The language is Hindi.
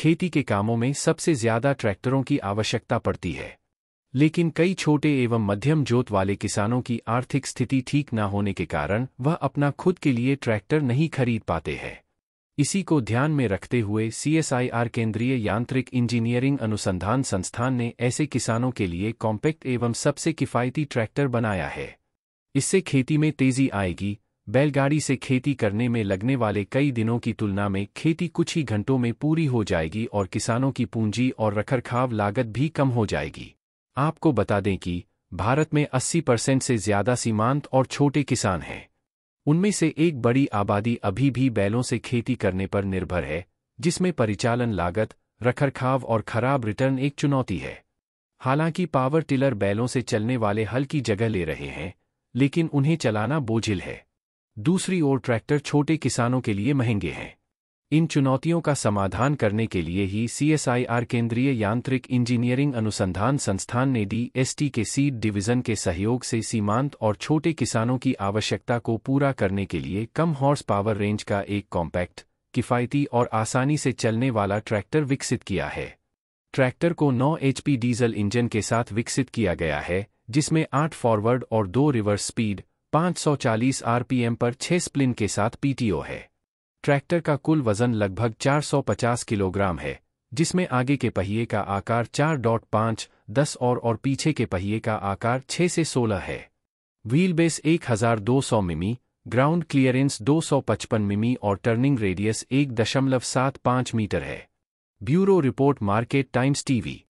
खेती के कामों में सबसे ज्यादा ट्रैक्टरों की आवश्यकता पड़ती है लेकिन कई छोटे एवं मध्यम जोत वाले किसानों की आर्थिक स्थिति ठीक न होने के कारण वह अपना खुद के लिए ट्रैक्टर नहीं खरीद पाते हैं इसी को ध्यान में रखते हुए सीएसआईआर केंद्रीय यांत्रिक इंजीनियरिंग अनुसंधान संस्थान ने ऐसे किसानों के लिए कॉम्पैक्ट एवं सबसे किफ़ायती ट्रैक्टर बनाया है इससे खेती में तेजी आएगी बैलगाड़ी से खेती करने में लगने वाले कई दिनों की तुलना में खेती कुछ ही घंटों में पूरी हो जाएगी और किसानों की पूंजी और रखरखाव लागत भी कम हो जाएगी आपको बता दें कि भारत में 80 परसेंट से ज्यादा सीमांत और छोटे किसान हैं उनमें से एक बड़ी आबादी अभी भी बैलों से खेती करने पर निर्भर है जिसमें परिचालन लागत रखरखाव और खराब रिटर्न एक चुनौती है हालांकि पावर टिलर बैलों से चलने वाले हल की जगह ले रहे हैं लेकिन उन्हें चलाना बोझिल है दूसरी ओर ट्रैक्टर छोटे किसानों के लिए महंगे हैं इन चुनौतियों का समाधान करने के लिए ही सीएसआईआर केंद्रीय यांत्रिक इंजीनियरिंग अनुसंधान संस्थान ने डीएसटी के सीड डिवीजन के सहयोग से सीमांत और छोटे किसानों की आवश्यकता को पूरा करने के लिए कम हॉर्स पावर रेंज का एक कॉम्पैक्ट किफ़ायती और आसानी से चलने वाला ट्रैक्टर विकसित किया है ट्रैक्टर को नौ एचपी डीजल इंजन के साथ विकसित किया गया है जिसमें आठ फॉरवर्ड और दो रिवर्स स्पीड 540 आरपीएम पर 6 स्प्लिन के साथ पीटीओ है ट्रैक्टर का कुल वजन लगभग 450 किलोग्राम है जिसमें आगे के पहिए का आकार 4.5, 10 और और पीछे के पहिए का आकार 6 से 16 है व्हील बेस 1200 मिमी ग्राउंड क्लियरेंस 255 मिमी और टर्निंग रेडियस 1.75 मीटर है bureau report market times TV